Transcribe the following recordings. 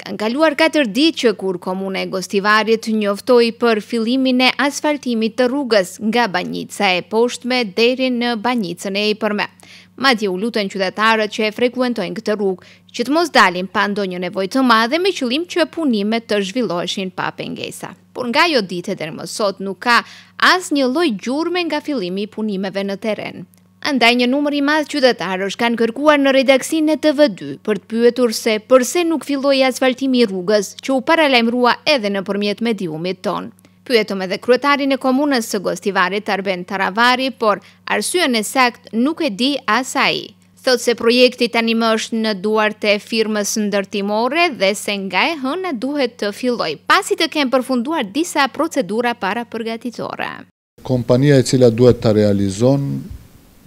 Kanë kaluar 4 ditë që kur Komuna e Gostivarit njoftoi për fillimin e asfaltimit të rrugës nga banjica e poshtme deri në banjicën e ejpërme. Madje u lutën qytetarët që e frekuentojnë këtë rrugë që të mos dalin pa ndonjë nevojë të madhe me qëllim që punimet të zhvilloheshin pa pengesa. Por nga jo ditë deri më sot nuk ka asnjë lloj gjurme nga fillimi i punimeve në terren. Andaj një numër i madh qytetarësh kanë kërkuar në redaksinë e TV2 për të pyetur se pse nuk filloi asfaltimi i rrugës që u paralajmërua edhe nëpërmjet mediumit ton. Pyetëm edhe kryetarin e komunës së Gostivarit Arben Taravari, por arsyën e sakt nuk e di as ai. Thot se projekti tani është në duart e firmës ndërtimore dhe se nga e hëna duhet të filloj, pasi të kemë përfunduar disa procedura para përgatitore. Kompania e cila duhet të realizon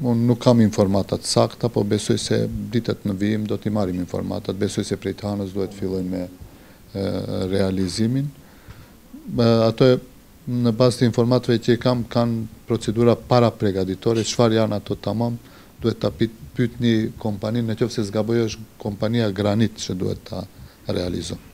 unë nuk kam informatat sakta, po besoj se ditet në vijim do t'i marim informatat, besoj se prej të hanës duhet filloj me realizimin. Ato e në bas të informatve që i kam, kanë procedura para pregaditore, qëfar janë ato të mamë, duhet të pyt një kompani, në qëfë se zgaboj është kompania granit që duhet të realizohë.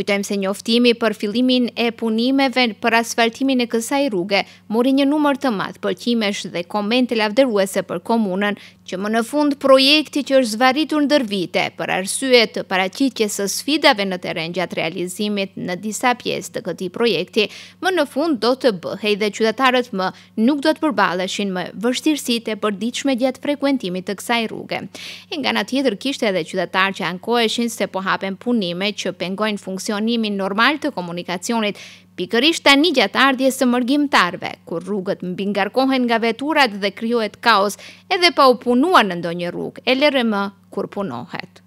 Kujtojmë se njoftimi për fillimin e punimeve për asfaltimin e kësaj rruge mori një numër të madh pëlqimesh dhe komente lavdëruese për komunën që më në fund projekti që është zvaritur ndër vite për arsye të paraqitjes së sfidave në terren gjatë realizimit në disa pjesë të këtij projekti, më në fund do të bëhej dhe qytetarët më nuk do të përballeshin me vështirësitë e përditshme gjatë frekuentimit të kësaj rruge. E nga ana tjetër kishte edhe qytetarë që ankoheshin se po hapen punime që pengojnë funksionimin normal të komunikacionit pikërisht tani gjatë ardhjes së mërgjimtarve, kur rrugët mbi ngarkohen nga veturat dhe krijohet kaos edhe pa u punuar në ndonjë rrugë, e lërë më kur punohet.